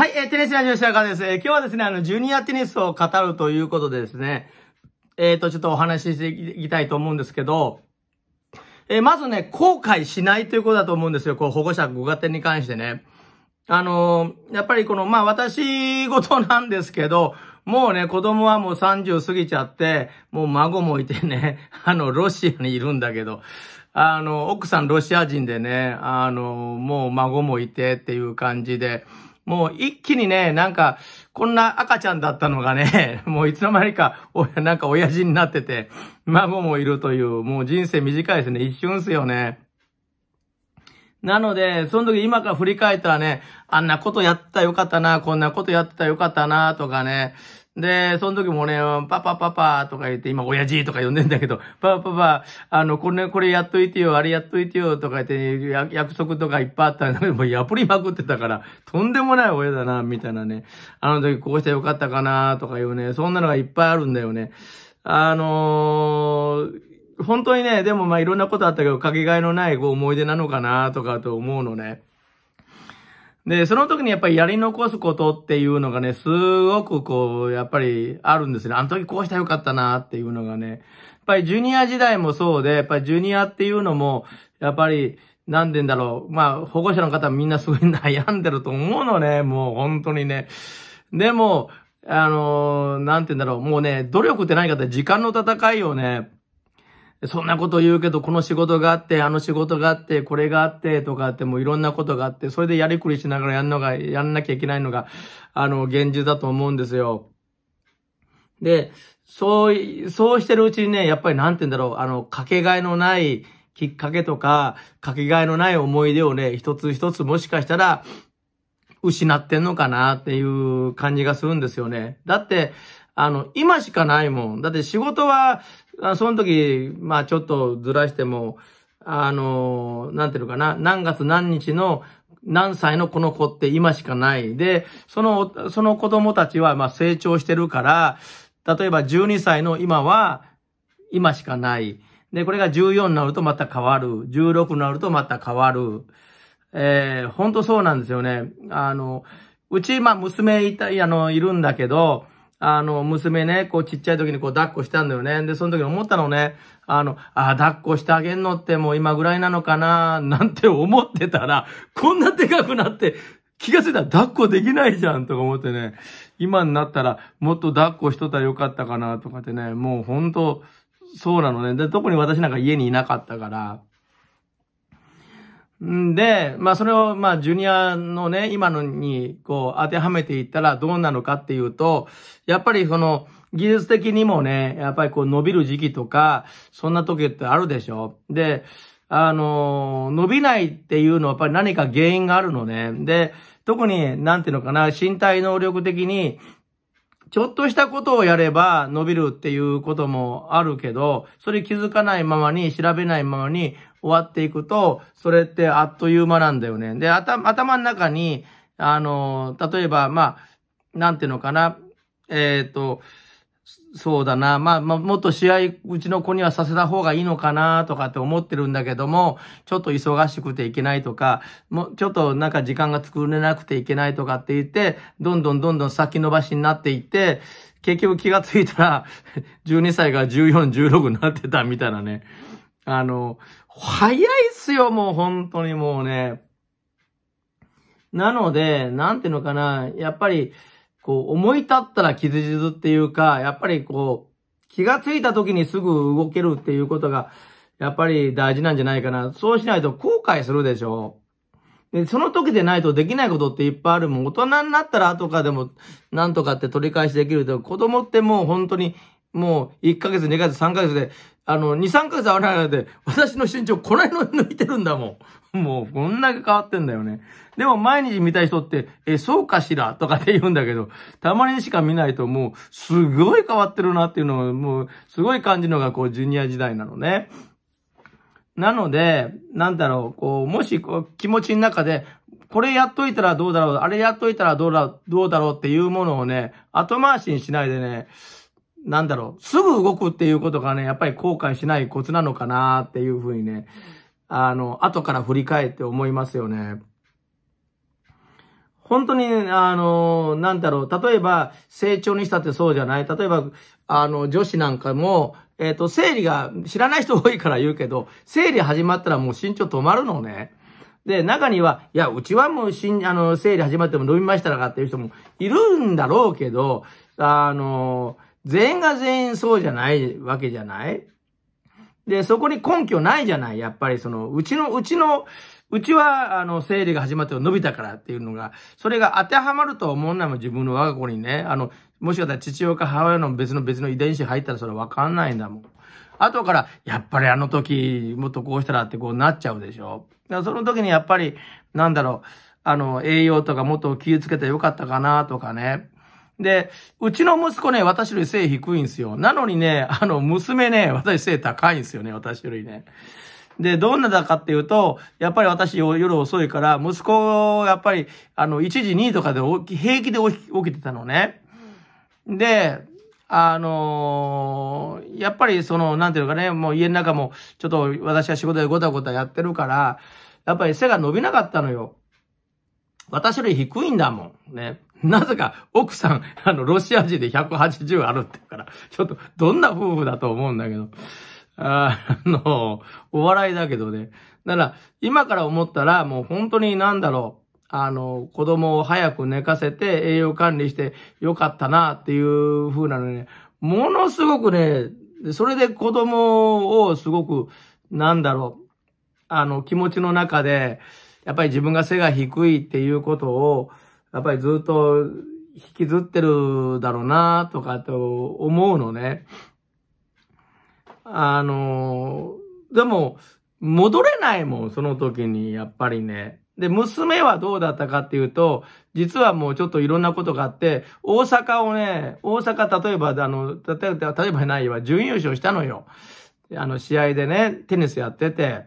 はい、えー、テニスラジオ白川です。えー、今日はですね、あの、ジュニアテニスを語るということでですね、えっ、ー、と、ちょっとお話ししていきたいと思うんですけど、えー、まずね、後悔しないということだと思うんですよ。こう、保護者、ご家庭に関してね。あのー、やっぱりこの、まあ、私事なんですけど、もうね、子供はもう30過ぎちゃって、もう孫もいてね、あの、ロシアにいるんだけど、あの、奥さんロシア人でね、あの、もう孫もいてっていう感じで、もう一気にね、なんか、こんな赤ちゃんだったのがね、もういつの間にか、なんか親父になってて、孫もいるという、もう人生短いですね。一瞬っすよね。なので、その時今から振り返ったらね、あんなことやったらよかったな、こんなことやってたよかったな、とかね、で、その時もね、パパパパとか言って、今親父とか呼んでんだけど、パパパパ、あの、これ、これやっといてよ、あれやっといてよとか言って、約束とかいっぱいあったんだけど、もうやっりまくってたから、とんでもない親だな、みたいなね。あの時こうしてよかったかな、とかいうね、そんなのがいっぱいあるんだよね。あのー、本当にね、でもまあいろんなことあったけど、かけがえのないこう思い出なのかな、とかと思うのね。で、その時にやっぱりやり残すことっていうのがね、すごくこう、やっぱりあるんですね。あの時こうしたらよかったなっていうのがね。やっぱりジュニア時代もそうで、やっぱりジュニアっていうのも、やっぱり、なんで言うんだろう。まあ、保護者の方みんなすごい悩んでると思うのね。もう本当にね。でも、あのー、なんて言うんだろう。もうね、努力って何かって時間の戦いをね、そんなこと言うけど、この仕事があって、あの仕事があって、これがあって、とかって、もういろんなことがあって、それでやりくりしながらやんのが、やんなきゃいけないのが、あの、現実だと思うんですよ。で、そう、そうしてるうちにね、やっぱりなんて言うんだろう、あの、かけがえのないきっかけとか、かけがえのない思い出をね、一つ一つもしかしたら、失ってんのかなっていう感じがするんですよね。だって、あの、今しかないもん。だって仕事は、その時、まあちょっとずらしても、あの、なんていうのかな、何月何日の何歳のこの子って今しかない。で、その、その子供たちはまあ成長してるから、例えば12歳の今は今しかない。で、これが14になるとまた変わる。16になるとまた変わる。えー、ほんとそうなんですよね。あの、うち、まあ、娘いた、あの、いるんだけど、あの、娘ね、こうちっちゃい時にこう抱っこしたんだよね。で、その時に思ったのね、あの、あ、抱っこしてあげんのってもう今ぐらいなのかな、なんて思ってたら、こんなでかくなって、気がついたら抱っこできないじゃんとか思ってね、今になったらもっと抱っこしとったらよかったかなとかってね、もう本当そうなのね。で、特に私なんか家にいなかったから、で、まあそれを、まあジュニアのね、今のに、こう、当てはめていったらどうなのかっていうと、やっぱりその、技術的にもね、やっぱりこう伸びる時期とか、そんな時ってあるでしょで、あの、伸びないっていうのはやっぱり何か原因があるのね。で、特に、なんていうのかな、身体能力的に、ちょっとしたことをやれば伸びるっていうこともあるけど、それ気づかないままに、調べないままに終わっていくと、それってあっという間なんだよね。で、頭の中に、あの、例えば、まあ、なんていうのかな、えっ、ー、と、そうだな。まあ、まあ、もっと試合、うちの子にはさせた方がいいのかなとかって思ってるんだけども、ちょっと忙しくていけないとか、もうちょっとなんか時間が作れなくていけないとかって言って、どんどんどんどん先延ばしになっていって、結局気がついたら、12 歳が14、16になってたみたいなね。あの、早いっすよ、もう本当にもうね。なので、なんていうのかな、やっぱり、こう、思い立ったら傷傷っていうか、やっぱりこう、気がついた時にすぐ動けるっていうことが、やっぱり大事なんじゃないかな。そうしないと後悔するでしょ。で、その時でないとできないことっていっぱいある。もう大人になったら後かでも、なんとかって取り返しできると、子供ってもう本当に、もう1ヶ月、2ヶ月、3ヶ月で、あの、2、3ヶ月会わないので、私の身長この辺の抜いてるんだもん。もう、こんだけ変わってんだよね。でも毎日見たい人って、え、そうかしらとかって言うんだけど、たまにしか見ないともう、すごい変わってるなっていうのを、もう、すごい感じるのが、こう、ジュニア時代なのね。なので、なんだろう、こう、もし、こう、気持ちの中で、これやっといたらどうだろう、あれやっといたらどうだどうだろうっていうものをね、後回しにしないでね、なんだろう、すぐ動くっていうことがね、やっぱり後悔しないコツなのかなっていうふうにね、あの、後から振り返って思いますよね。本当に、あの、なんだろう、例えば、成長にしたってそうじゃない例えば、あの、女子なんかも、えっ、ー、と、生理が、知らない人多いから言うけど、生理始まったらもう身長止まるのね。で、中には、いや、うちはもう、しん、あの、生理始まっても伸びましたらかっていう人もいるんだろうけど、あの全員が全員そうじゃないわけじゃないで、そこに根拠ないじゃないやっぱりその、うちの、うちの、うちは、あの、生理が始まって伸びたからっていうのが、それが当てはまると思うなも自分の我が子にね、あの、もしかしたら父親か母親の別の別の遺伝子入ったらそれわかんないんだもん。後から、やっぱりあの時、もっとこうしたらってこうなっちゃうでしょ。だからその時にやっぱり、なんだろう、あの、栄養とかもっと気をつけてよかったかなとかね。で、うちの息子ね、私より背低いんですよ。なのにね、あの、娘ね、私背高いんですよね、私よりね。で、どんなだかっていうと、やっぱり私夜遅いから、息子、やっぱり、あの、1時、2とかで平気で起きてたのね。で、あのー、やっぱりその、なんていうかね、もう家の中も、ちょっと私は仕事でごたごたやってるから、やっぱり背が伸びなかったのよ。私より低いんだもん。ね。なぜか奥さん、あの、ロシア人で180あるって言うから、ちょっと、どんな夫婦だと思うんだけど。あの、お笑いだけどね。なら、今から思ったら、もう本当になんだろう。あの、子供を早く寝かせて栄養管理してよかったなっていう風なのね、ものすごくね、それで子供をすごく、なんだろう、あの、気持ちの中で、やっぱり自分が背が低いっていうことを、やっぱりずっと引きずってるだろうなとかと思うのね。あの、でも、戻れないもん、その時に、やっぱりね。で、娘はどうだったかっていうと、実はもうちょっといろんなことがあって、大阪をね、大阪、例えば、あの、例えば、例えばないわ、準優勝したのよ。あの、試合でね、テニスやってて、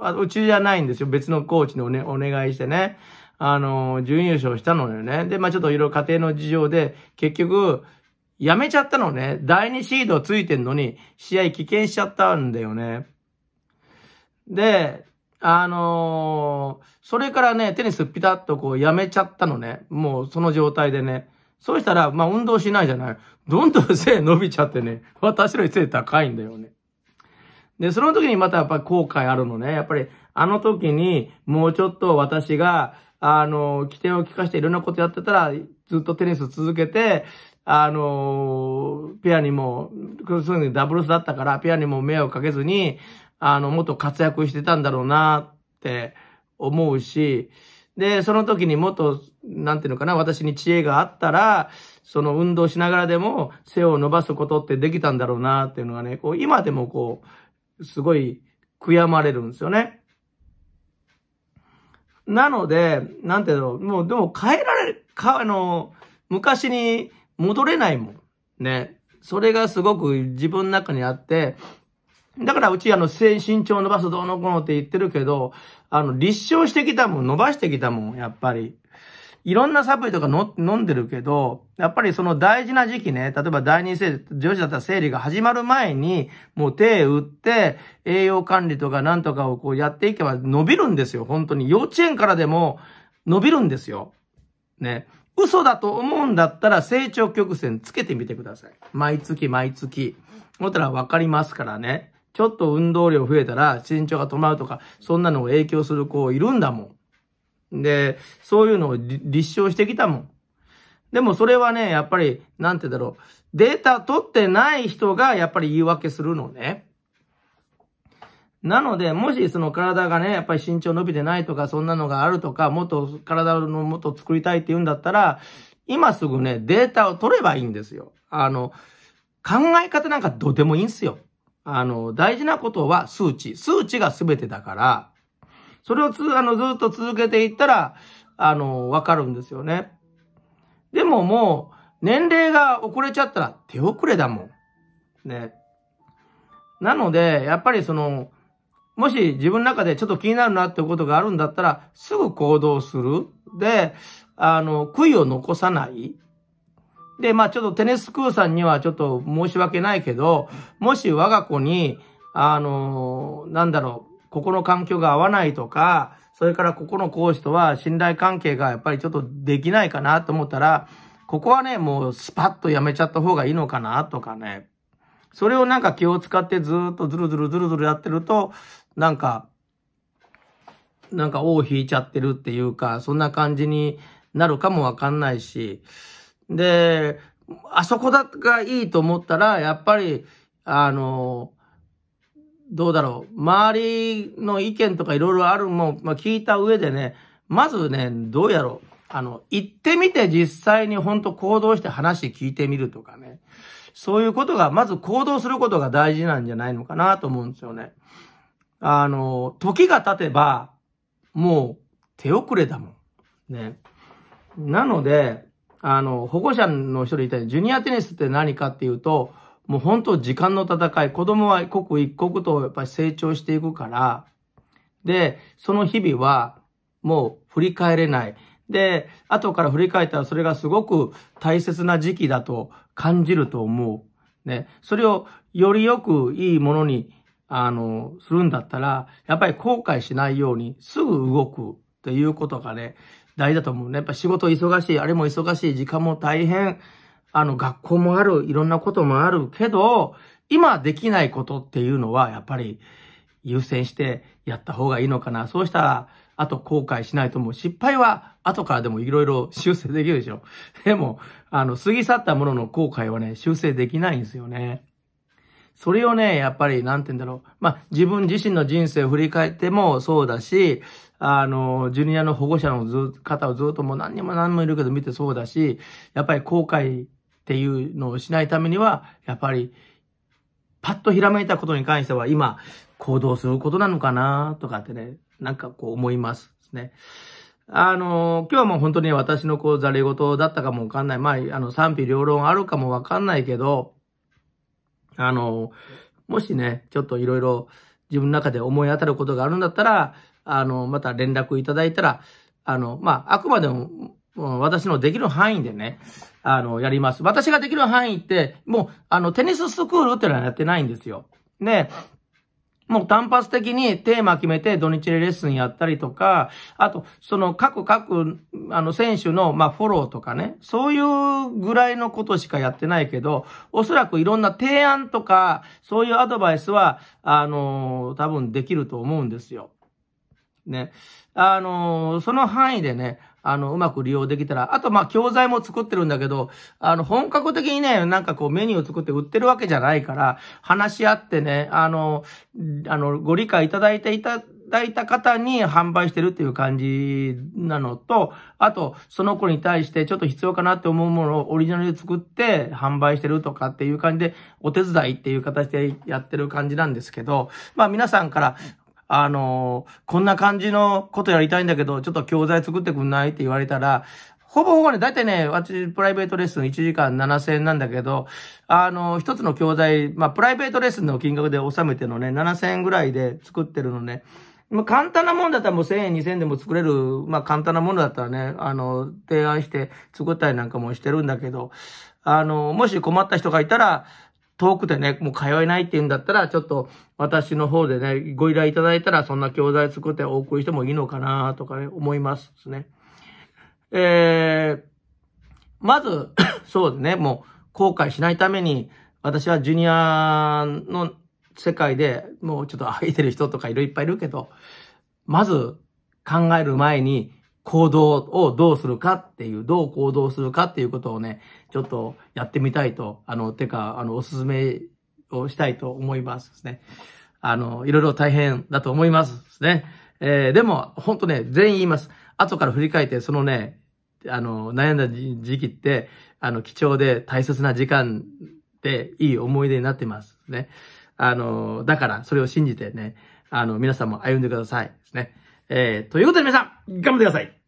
あうちじゃないんですよ。別のコーチにお,、ね、お願いしてね。あの、準優勝したのよね。で、まあちょっといろいろ家庭の事情で、結局、やめちゃったのね。第2シードついてんのに、試合棄権しちゃったんだよね。で、あのー、それからね、テニスピタッとこうやめちゃったのね。もうその状態でね。そうしたら、まあ運動しないじゃない。どんどん背伸びちゃってね。私の背高いんだよね。で、その時にまたやっぱり後悔あるのね。やっぱりあの時にもうちょっと私が、あの、起点を利かしていろんなことやってたら、ずっとテニス続けて、あの、ペアにも、そういうダブルスだったから、ペアにも迷惑かけずに、あの、もっと活躍してたんだろうなって思うし、で、その時にもっと、なんていうのかな、私に知恵があったら、その運動しながらでも背を伸ばすことってできたんだろうなっていうのがね、こう、今でもこう、すごい悔やまれるんですよね。なので、なんていうの、もうでも変えられ、か、あの、昔に戻れないもん。ね。それがすごく自分の中にあって、だからうちあの、身長伸ばすどうのこうのって言ってるけど、あの、立証してきたもん、伸ばしてきたもん、やっぱり。いろんなサプリとか飲んでるけど、やっぱりその大事な時期ね、例えば第二生理、女子だったら生理が始まる前に、もう手打って、栄養管理とかなんとかをこうやっていけば伸びるんですよ。本当に。幼稚園からでも伸びるんですよ。ね。嘘だと思うんだったら成長曲線つけてみてください。毎月毎月。思ったらわかりますからね。ちょっと運動量増えたら身長が止まるとか、そんなのを影響する子いるんだもん。で、そういうのを立証してきたもん。でもそれはね、やっぱり、なんてだろう。データ取ってない人がやっぱり言い訳するのね。なので、もしその体がね、やっぱり身長伸びてないとか、そんなのがあるとか、もっと体のもっと作りたいって言うんだったら、今すぐね、データを取ればいいんですよ。あの、考え方なんかどうでもいいんすよ。あの、大事なことは数値。数値が全てだから、それをつ、あの、ずっと続けていったら、あの、わかるんですよね。でももう、年齢が遅れちゃったら手遅れだもん。ね。なので、やっぱりその、もし自分の中でちょっと気になるなってことがあるんだったら、すぐ行動する。で、あの、悔いを残さない。で、まあちょっとテニスクーさんにはちょっと申し訳ないけど、もし我が子に、あの、なんだろう、ここの環境が合わないとか、それからここの講師とは信頼関係がやっぱりちょっとできないかなと思ったら、ここはね、もうスパッとやめちゃった方がいいのかなとかね。それをなんか気を使ってずっとずるずるずるずるやってると、なんか、なんか尾を引いちゃってるっていうか、そんな感じになるかもわかんないし。で、あそこだがいいと思ったら、やっぱり、あの、どうだろう、周りの意見とかいろいろあるもん、まあ、聞いた上でね、まずね、どうやろう。あの、行ってみて実際に本当行動して話聞いてみるとかね。そういうことが、まず行動することが大事なんじゃないのかなと思うんですよね。あの、時が経てば、もう手遅れだもん。ね。なので、あの、保護者の人で言ったジュニアテニスって何かっていうと、もう本当時間の戦い、子供は一刻一刻とやっぱり成長していくから、で、その日々はもう振り返れない。で、後から振り返ったらそれがすごく大切な時期だと感じると思う。ね。それをよりよくいいものに、あの、するんだったら、やっぱり後悔しないようにすぐ動くということがね、大事だと思うね。やっぱ仕事忙しい、あれも忙しい、時間も大変。あの、学校もある、いろんなこともあるけど、今できないことっていうのは、やっぱり優先してやった方がいいのかな。そうしたら、あと後悔しないと思う。失敗は後からでもいろいろ修正できるでしょ。でも、あの、過ぎ去ったものの後悔はね、修正できないんですよね。それをね、やっぱり、なんて言うんだろう。まあ、自分自身の人生を振り返ってもそうだし、あの、ジュニアの保護者の方をずっともう何にも何もいるけど見てそうだし、やっぱり後悔っていうのをしないためには、やっぱり、パッとひらめいたことに関しては今、行動することなのかなとかってね、なんかこう思いますね。あの、今日はもう本当に私のこう、ざれ事だったかもわかんない。まあ、あの、賛否両論あるかもわかんないけど、あの、もしね、ちょっといろいろ自分の中で思い当たることがあるんだったら、あの、また連絡いただいたら、あの、まあ、あくまでも私のできる範囲でね、あの、やります。私ができる範囲って、もう、あの、テニススクールってのはやってないんですよ。ね。もう単発的にテーマ決めて土日でレッスンやったりとか、あと、その各各、あの選手の、まあフォローとかね、そういうぐらいのことしかやってないけど、おそらくいろんな提案とか、そういうアドバイスは、あの多分できると思うんですよ。ね。あのその範囲でね、あの、うまく利用できたら、あと、まあ、教材も作ってるんだけど、あの、本格的にね、なんかこう、メニューを作って売ってるわけじゃないから、話し合ってね、あの、あの、ご理解いただいていた、いただいた方に販売してるっていう感じなのと、あと、その子に対してちょっと必要かなって思うものをオリジナルで作って販売してるとかっていう感じで、お手伝いっていう形でやってる感じなんですけど、まあ皆さんからあの、こんな感じのことやりたいんだけど、ちょっと教材作ってくんないって言われたら、ほぼほぼね、だいたいね、私、プライベートレッスン1時間7000円なんだけど、あの、一つの教材、まあ、プライベートレッスンの金額で収めてのね、7000円ぐらいで作ってるのね。まあ、簡単なもんだったらもう1000円、2000円でも作れる、まあ、簡単なものだったらね、あの、提案して作ったりなんかもしてるんだけど、あの、もし困った人がいたら、遠くてね、もう通えないって言うんだったら、ちょっと私の方でね、ご依頼いただいたら、そんな教材作ってお送りしてもいいのかなとかね、思いますすね。えー、まず、そうですね、もう後悔しないために、私はジュニアの世界でもうちょっと空いてる人とかいろいっぱいいるけど、まず考える前に行動をどうするかっていう、どう行動するかっていうことをね、ちょっとやってみたいと、あの、てか、あの、おすすめをしたいと思いますですね。あの、いろいろ大変だと思いますですね。えー、でも、本当ね、全員言います。後から振り返って、そのね、あの、悩んだ時期って、あの、貴重で大切な時間でいい思い出になってますね。あの、だから、それを信じてね、あの、皆さんも歩んでくださいですね。えー、ということで皆さん頑張ってください